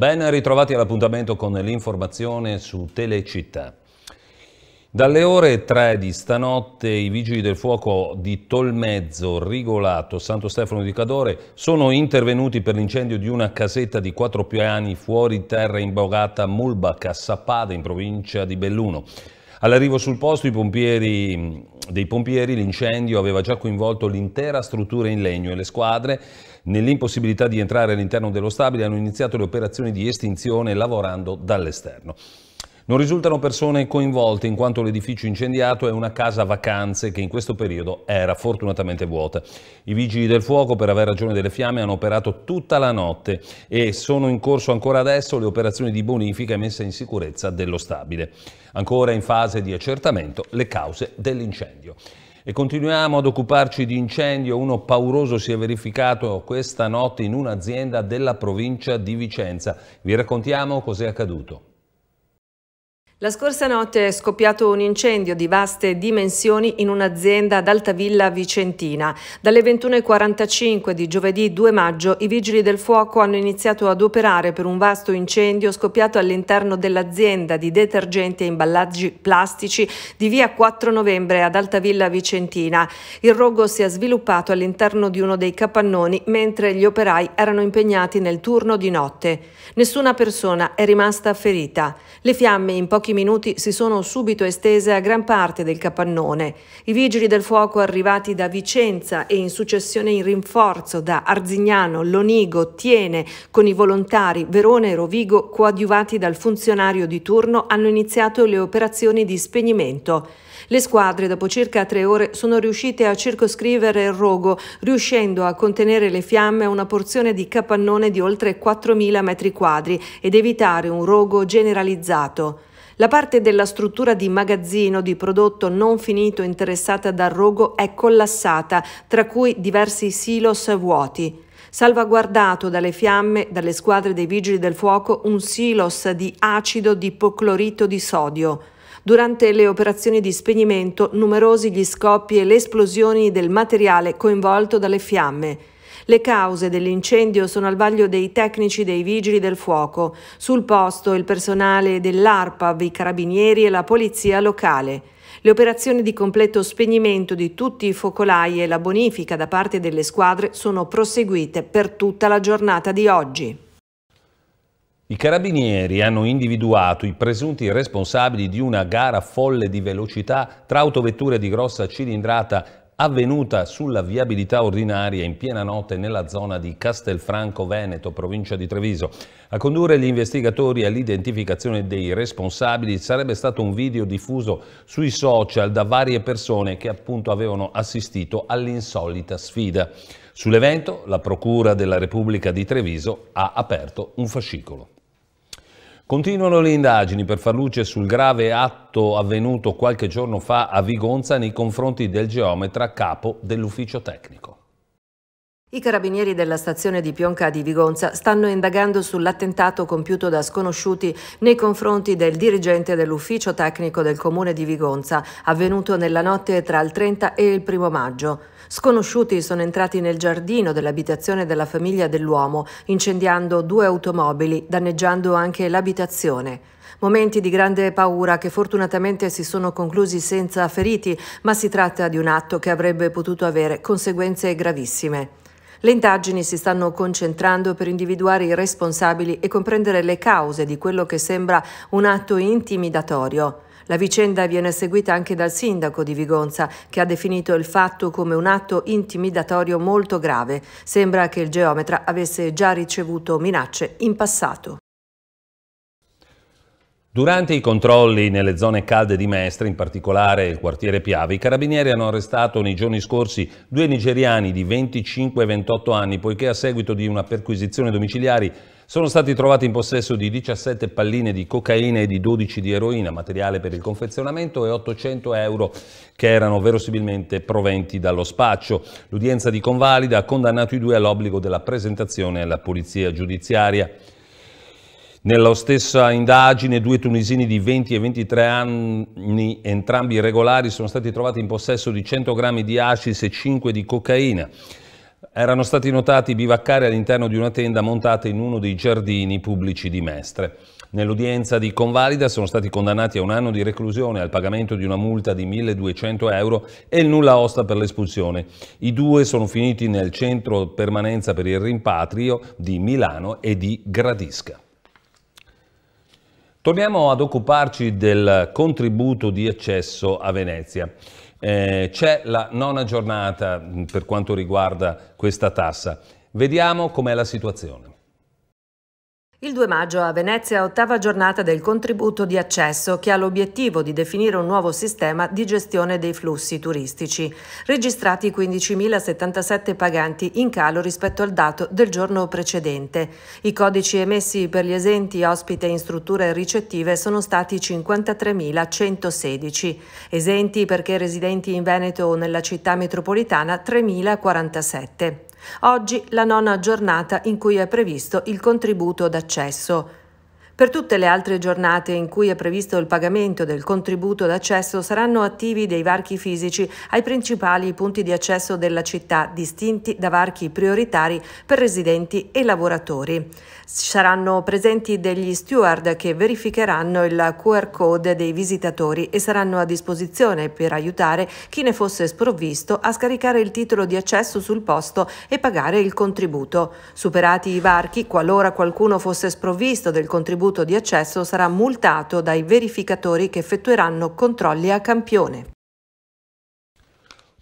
Ben ritrovati all'appuntamento con l'informazione su Telecittà. Dalle ore 3 di stanotte i vigili del fuoco di Tolmezzo, Rigolato, Santo Stefano di Cadore sono intervenuti per l'incendio di una casetta di quattro piani fuori terra imbogata Mulbaca, Sappada, in provincia di Belluno. All'arrivo sul posto i pompieri, dei pompieri l'incendio aveva già coinvolto l'intera struttura in legno e le squadre Nell'impossibilità di entrare all'interno dello stabile hanno iniziato le operazioni di estinzione lavorando dall'esterno. Non risultano persone coinvolte in quanto l'edificio incendiato è una casa vacanze che in questo periodo era fortunatamente vuota. I vigili del fuoco per aver ragione delle fiamme hanno operato tutta la notte e sono in corso ancora adesso le operazioni di bonifica e messa in sicurezza dello stabile. Ancora in fase di accertamento le cause dell'incendio. E continuiamo ad occuparci di incendio, uno pauroso si è verificato questa notte in un'azienda della provincia di Vicenza. Vi raccontiamo cos'è accaduto. La scorsa notte è scoppiato un incendio di vaste dimensioni in un'azienda ad Altavilla Vicentina. Dalle 21.45 di giovedì 2 maggio i vigili del fuoco hanno iniziato ad operare per un vasto incendio scoppiato all'interno dell'azienda di detergenti e imballaggi plastici di via 4 novembre ad Altavilla Vicentina. Il rogo si è sviluppato all'interno di uno dei capannoni mentre gli operai erano impegnati nel turno di notte. Nessuna persona è rimasta ferita. Le fiamme in pochi pochi minuti si sono subito estese a gran parte del capannone. I vigili del fuoco arrivati da Vicenza e in successione in rinforzo da Arzignano, Lonigo, Tiene, con i volontari Verone e Rovigo coadiuvati dal funzionario di turno hanno iniziato le operazioni di spegnimento. Le squadre, dopo circa tre ore, sono riuscite a circoscrivere il rogo, riuscendo a contenere le fiamme a una porzione di capannone di oltre 4.000 metri quadri ed evitare un rogo generalizzato. La parte della struttura di magazzino di prodotto non finito interessata dal rogo è collassata, tra cui diversi silos vuoti. Salvaguardato dalle fiamme, dalle squadre dei vigili del fuoco, un silos di acido di ipoclorito di sodio. Durante le operazioni di spegnimento, numerosi gli scoppi e le esplosioni del materiale coinvolto dalle fiamme. Le cause dell'incendio sono al vaglio dei tecnici dei vigili del fuoco. Sul posto il personale dell'ARPAV, i carabinieri e la polizia locale. Le operazioni di completo spegnimento di tutti i focolai e la bonifica da parte delle squadre sono proseguite per tutta la giornata di oggi. I carabinieri hanno individuato i presunti responsabili di una gara folle di velocità tra autovetture di grossa cilindrata avvenuta sulla viabilità ordinaria in piena notte nella zona di Castelfranco Veneto, provincia di Treviso. A condurre gli investigatori all'identificazione dei responsabili sarebbe stato un video diffuso sui social da varie persone che appunto avevano assistito all'insolita sfida. Sull'evento la Procura della Repubblica di Treviso ha aperto un fascicolo. Continuano le indagini per far luce sul grave atto avvenuto qualche giorno fa a Vigonza nei confronti del geometra capo dell'ufficio tecnico. I carabinieri della stazione di Pionca di Vigonza stanno indagando sull'attentato compiuto da sconosciuti nei confronti del dirigente dell'ufficio tecnico del comune di Vigonza, avvenuto nella notte tra il 30 e il 1 maggio. Sconosciuti sono entrati nel giardino dell'abitazione della famiglia dell'uomo, incendiando due automobili, danneggiando anche l'abitazione. Momenti di grande paura che fortunatamente si sono conclusi senza feriti, ma si tratta di un atto che avrebbe potuto avere conseguenze gravissime. Le indagini si stanno concentrando per individuare i responsabili e comprendere le cause di quello che sembra un atto intimidatorio. La vicenda viene seguita anche dal sindaco di Vigonza, che ha definito il fatto come un atto intimidatorio molto grave. Sembra che il geometra avesse già ricevuto minacce in passato. Durante i controlli nelle zone calde di Mestre, in particolare il quartiere Piave, i carabinieri hanno arrestato nei giorni scorsi due nigeriani di 25 e 28 anni, poiché a seguito di una perquisizione domiciliari sono stati trovati in possesso di 17 palline di cocaina e di 12 di eroina, materiale per il confezionamento e 800 euro che erano verosimilmente proventi dallo spaccio. L'udienza di convalida ha condannato i due all'obbligo della presentazione alla polizia giudiziaria. Nella stessa indagine due tunisini di 20 e 23 anni, entrambi irregolari, sono stati trovati in possesso di 100 grammi di hashish e 5 di cocaina. Erano stati notati bivaccare all'interno di una tenda montata in uno dei giardini pubblici di Mestre. Nell'udienza di convalida sono stati condannati a un anno di reclusione al pagamento di una multa di 1.200 euro e il nulla osta per l'espulsione. I due sono finiti nel centro permanenza per il rimpatrio di Milano e di Gradisca. Torniamo ad occuparci del contributo di accesso a Venezia. Eh, C'è la nona giornata mm, per quanto riguarda questa tassa. Vediamo com'è la situazione. Il 2 maggio a Venezia ottava giornata del contributo di accesso che ha l'obiettivo di definire un nuovo sistema di gestione dei flussi turistici. Registrati 15.077 paganti in calo rispetto al dato del giorno precedente. I codici emessi per gli esenti ospite in strutture ricettive sono stati 53.116, esenti perché residenti in Veneto o nella città metropolitana 3.047. Oggi la nona giornata in cui è previsto il contributo d'accesso. Per tutte le altre giornate in cui è previsto il pagamento del contributo d'accesso saranno attivi dei varchi fisici ai principali punti di accesso della città, distinti da varchi prioritari per residenti e lavoratori. Saranno presenti degli steward che verificheranno il QR code dei visitatori e saranno a disposizione per aiutare chi ne fosse sprovvisto a scaricare il titolo di accesso sul posto e pagare il contributo. Superati i varchi, qualora qualcuno fosse sprovvisto del contributo rifiuto di accesso sarà multato dai verificatori che effettueranno controlli a campione.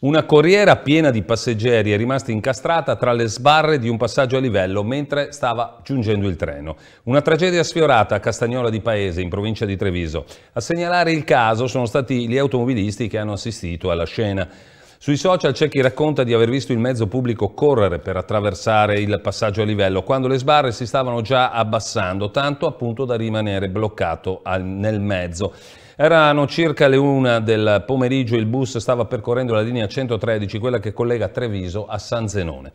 Una corriera piena di passeggeri è rimasta incastrata tra le sbarre di un passaggio a livello mentre stava giungendo il treno. Una tragedia sfiorata a Castagnola di Paese, in provincia di Treviso. A segnalare il caso sono stati gli automobilisti che hanno assistito alla scena. Sui social c'è chi racconta di aver visto il mezzo pubblico correre per attraversare il passaggio a livello, quando le sbarre si stavano già abbassando, tanto appunto da rimanere bloccato al, nel mezzo. Erano circa le una del pomeriggio, il bus stava percorrendo la linea 113, quella che collega Treviso a San Zenone.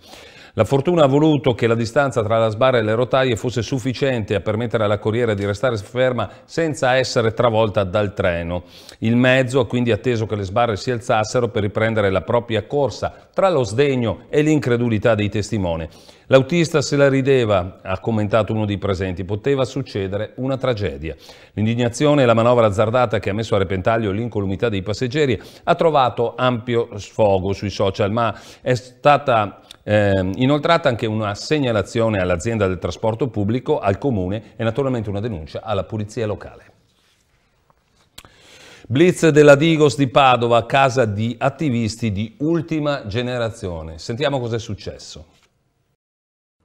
La fortuna ha voluto che la distanza tra la sbarra e le rotaie fosse sufficiente a permettere alla corriera di restare ferma senza essere travolta dal treno. Il mezzo ha quindi atteso che le sbarre si alzassero per riprendere la propria corsa tra lo sdegno e l'incredulità dei testimoni. L'autista se la rideva, ha commentato uno dei presenti, poteva succedere una tragedia. L'indignazione e la manovra azzardata che ha messo a repentaglio l'incolumità dei passeggeri ha trovato ampio sfogo sui social, ma è stata eh, inoltrata anche una segnalazione all'azienda del trasporto pubblico, al comune e naturalmente una denuncia alla polizia locale. Blitz della Digos di Padova, casa di attivisti di ultima generazione. Sentiamo cosa è successo.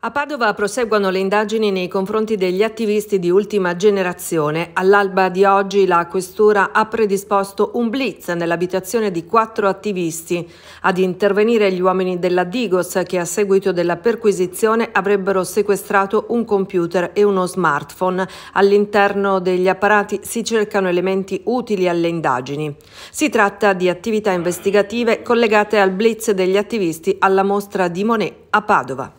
A Padova proseguono le indagini nei confronti degli attivisti di ultima generazione. All'alba di oggi la Questura ha predisposto un blitz nell'abitazione di quattro attivisti. Ad intervenire gli uomini della Digos che a seguito della perquisizione avrebbero sequestrato un computer e uno smartphone. All'interno degli apparati si cercano elementi utili alle indagini. Si tratta di attività investigative collegate al blitz degli attivisti alla mostra di Monet a Padova.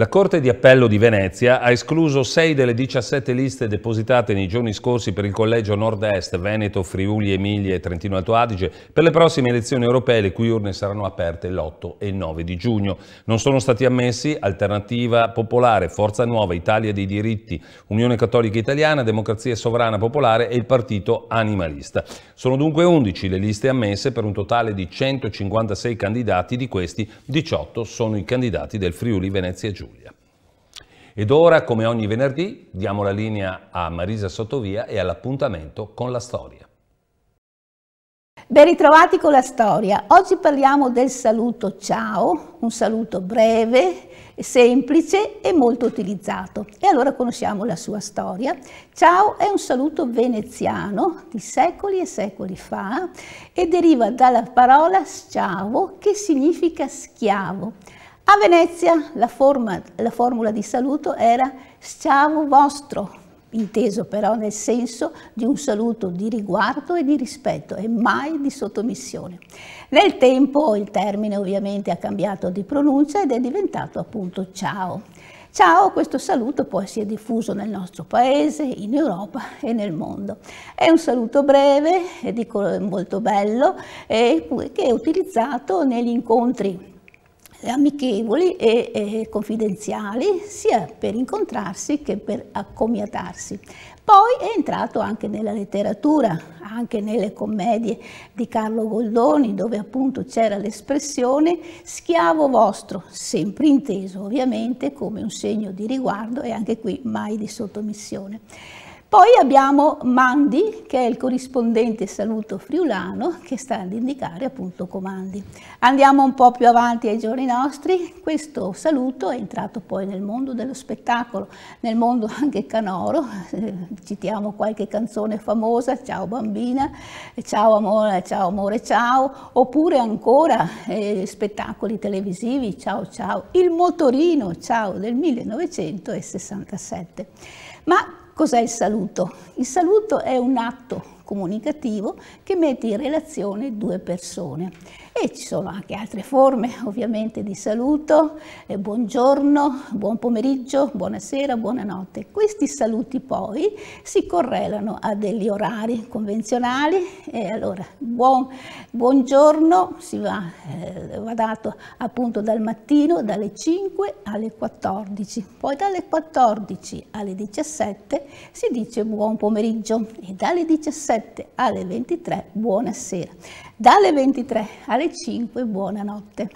La Corte di Appello di Venezia ha escluso 6 delle 17 liste depositate nei giorni scorsi per il collegio Nord-Est, Veneto, Friuli, Emilia e Trentino Alto Adige per le prossime elezioni europee le cui urne saranno aperte l'8 e il 9 di giugno. Non sono stati ammessi Alternativa Popolare, Forza Nuova, Italia dei Diritti, Unione Cattolica Italiana, Democrazia Sovrana Popolare e il Partito Animalista. Sono dunque 11 le liste ammesse per un totale di 156 candidati, di questi 18 sono i candidati del Friuli Venezia Giù. Giulia. Ed ora, come ogni venerdì, diamo la linea a Marisa Sottovia e all'appuntamento con la storia. Ben ritrovati con la storia. Oggi parliamo del saluto ciao, un saluto breve, semplice e molto utilizzato. E allora conosciamo la sua storia. Ciao è un saluto veneziano di secoli e secoli fa e deriva dalla parola schiavo che significa schiavo. A Venezia la, forma, la formula di saluto era sciavo vostro, inteso però nel senso di un saluto di riguardo e di rispetto e mai di sottomissione. Nel tempo il termine ovviamente ha cambiato di pronuncia ed è diventato appunto ciao. Ciao, questo saluto poi si è diffuso nel nostro paese, in Europa e nel mondo. È un saluto breve, dico molto bello, che è utilizzato negli incontri amichevoli e, e, confidenziali sia per incontrarsi che per accomiatarsi. Poi è entrato anche nella letteratura, anche nelle commedie di Carlo Goldoni, dove appunto c'era l'espressione schiavo vostro, sempre inteso ovviamente come un segno di riguardo e anche qui mai di sottomissione. Poi abbiamo Mandi, che è il corrispondente saluto friulano, che sta ad indicare appunto comandi. Andiamo un po' più avanti ai giorni nostri, questo saluto è entrato poi nel mondo dello spettacolo, nel mondo anche canoro, eh, citiamo qualche canzone famosa, Ciao bambina, Ciao amore, ciao, amore, ciao, oppure ancora eh, spettacoli televisivi, Ciao ciao, Il motorino, Ciao del 1967. Ma Cos'è il saluto? Il saluto è un atto comunicativo che mette in relazione due persone. E ci sono anche altre forme ovviamente di saluto, eh, buongiorno, buon pomeriggio, buonasera, buonanotte. Questi saluti poi si correlano a degli orari convenzionali e allora buon, buongiorno si va, eh, va dato appunto dal mattino dalle 5 alle 14, poi dalle 14 alle 17 si dice buon pomeriggio e dalle 17 alle 23 buonasera. Dalle 23 alle 5, buonanotte.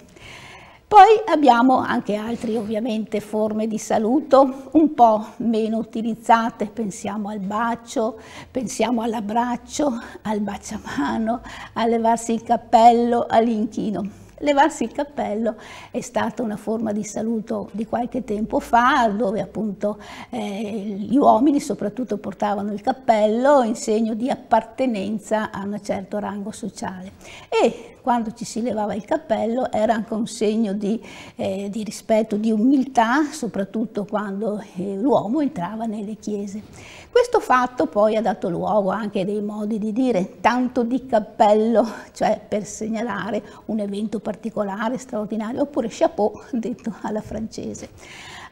Poi abbiamo anche altre ovviamente forme di saluto un po' meno utilizzate, pensiamo al bacio, pensiamo all'abbraccio, al baciamano, a levarsi il cappello, all'inchino. Levarsi il cappello è stata una forma di saluto di qualche tempo fa, dove appunto eh, gli uomini soprattutto portavano il cappello in segno di appartenenza a un certo rango sociale. E quando ci si levava il cappello era anche un segno di, eh, di rispetto, di umiltà, soprattutto quando eh, l'uomo entrava nelle chiese. Questo fatto poi ha dato luogo anche a dei modi di dire tanto di cappello, cioè per segnalare un evento particolare, straordinario, oppure chapeau detto alla francese.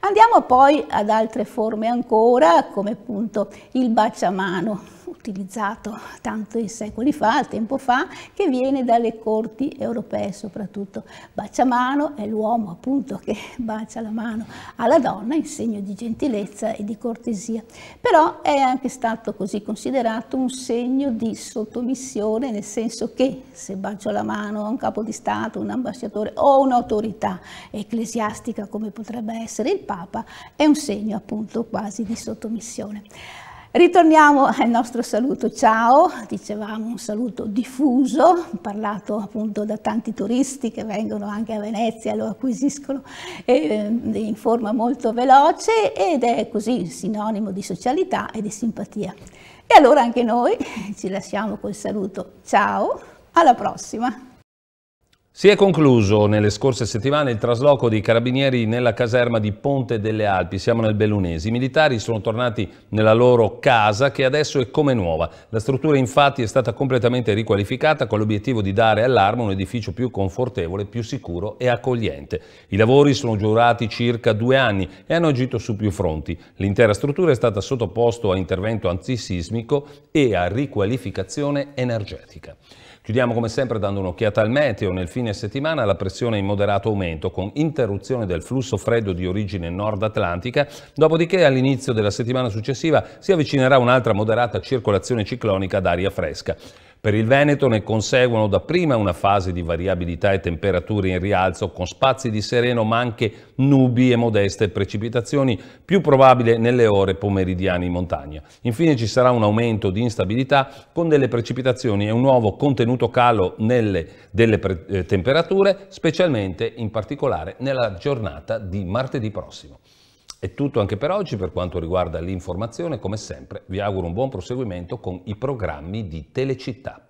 Andiamo poi ad altre forme ancora, come appunto il baciamano utilizzato tanti secoli fa, tempo fa, che viene dalle corti europee soprattutto. Baciamano è l'uomo appunto che bacia la mano alla donna in segno di gentilezza e di cortesia, però è anche stato così considerato un segno di sottomissione, nel senso che se bacio la mano a un capo di Stato, un ambasciatore o un'autorità ecclesiastica come potrebbe essere il Papa, è un segno appunto quasi di sottomissione. Ritorniamo al nostro saluto ciao, dicevamo un saluto diffuso, parlato appunto da tanti turisti che vengono anche a Venezia, lo acquisiscono ehm, in forma molto veloce ed è così sinonimo di socialità e di simpatia. E allora anche noi ci lasciamo col saluto ciao, alla prossima! Si è concluso nelle scorse settimane il trasloco dei carabinieri nella caserma di Ponte delle Alpi, siamo nel Bellunesi. I militari sono tornati nella loro casa che adesso è come nuova. La struttura infatti è stata completamente riqualificata con l'obiettivo di dare all'Arma un edificio più confortevole, più sicuro e accogliente. I lavori sono durati circa due anni e hanno agito su più fronti. L'intera struttura è stata sottoposta a intervento antisismico e a riqualificazione energetica. Chiudiamo come sempre dando un'occhiata al meteo. Nel fine settimana la pressione è in moderato aumento con interruzione del flusso freddo di origine nord atlantica, dopodiché all'inizio della settimana successiva si avvicinerà un'altra moderata circolazione ciclonica d'aria fresca. Per il Veneto ne conseguono dapprima una fase di variabilità e temperature in rialzo con spazi di sereno ma anche nubi e modeste precipitazioni più probabile nelle ore pomeridiane in montagna. Infine ci sarà un aumento di instabilità con delle precipitazioni e un nuovo contenuto calo nelle, delle pre, eh, temperature, specialmente in particolare nella giornata di martedì prossimo. È tutto anche per oggi per quanto riguarda l'informazione, come sempre vi auguro un buon proseguimento con i programmi di Telecittà.